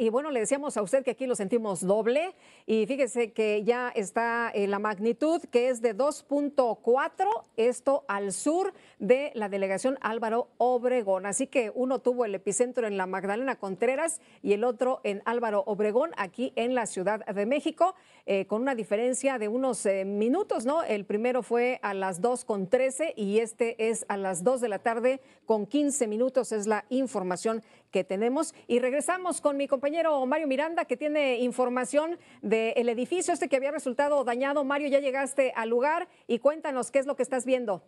Y bueno, le decíamos a usted que aquí lo sentimos doble y fíjese que ya está la magnitud que es de 2.4, esto al sur de la delegación Álvaro Obregón. Así que uno tuvo el epicentro en la Magdalena Contreras y el otro en Álvaro Obregón, aquí en la Ciudad de México, eh, con una diferencia de unos eh, minutos, ¿no? El primero fue a las 2.13 y este es a las 2 de la tarde con 15 minutos, es la información que tenemos. Y regresamos con mi compañero Mario Miranda, que tiene información del edificio este que había resultado dañado. Mario, ya llegaste al lugar y cuéntanos qué es lo que estás viendo.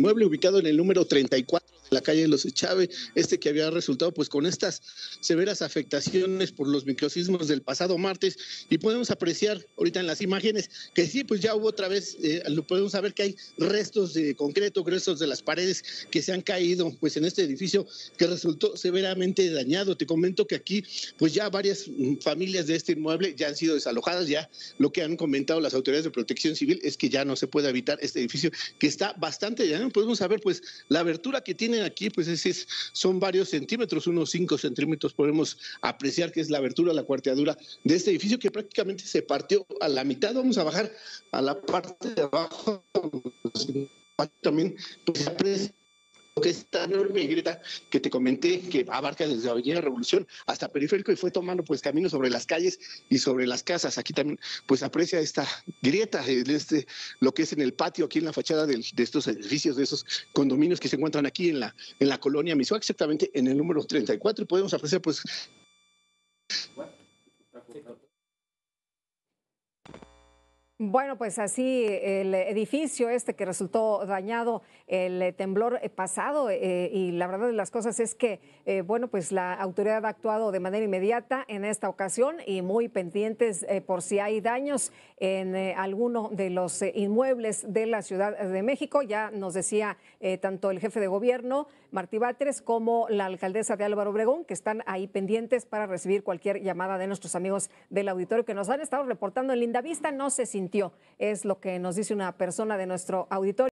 inmueble ubicado en el número 34 de la calle de los Echave, este que había resultado pues con estas severas afectaciones por los microsismos del pasado martes y podemos apreciar ahorita en las imágenes que sí, pues ya hubo otra vez, eh, lo podemos saber que hay restos de concreto, restos de las paredes que se han caído pues en este edificio que resultó severamente dañado. Te comento que aquí pues ya varias mm, familias de este inmueble ya han sido desalojadas, ya lo que han comentado las autoridades de protección civil es que ya no se puede habitar este edificio que está bastante dañado ¿eh? podemos saber, pues la abertura que tienen aquí, pues es, son varios centímetros, unos 5 centímetros podemos apreciar que es la abertura, la cuarteadura de este edificio que prácticamente se partió a la mitad. Vamos a bajar a la parte de abajo. Pues, también pues, que esta enorme grieta que te comenté, que abarca desde la Avenida Revolución hasta Periférico y fue tomando pues caminos sobre las calles y sobre las casas. Aquí también pues aprecia esta grieta, este, lo que es en el patio, aquí en la fachada de, estos edificios, de esos condominios que se encuentran aquí en la, en la colonia Misua, exactamente en el número 34 y podemos apreciar pues... Bueno, pues así el edificio este que resultó dañado el eh, temblor eh, pasado eh, y la verdad de las cosas es que, bueno, pues la autoridad ha actuado de manera inmediata en esta ocasión y muy pendientes por si hay daños en alguno de los inmuebles de la Ciudad de México. Ya nos decía tanto el jefe de gobierno, Martí Batres, como la alcaldesa de Álvaro Obregón, que están ahí pendientes para recibir cualquier llamada de nuestros amigos del auditorio que nos han estado reportando en Lindavista. No se sintió es lo que nos dice una persona de nuestro auditorio.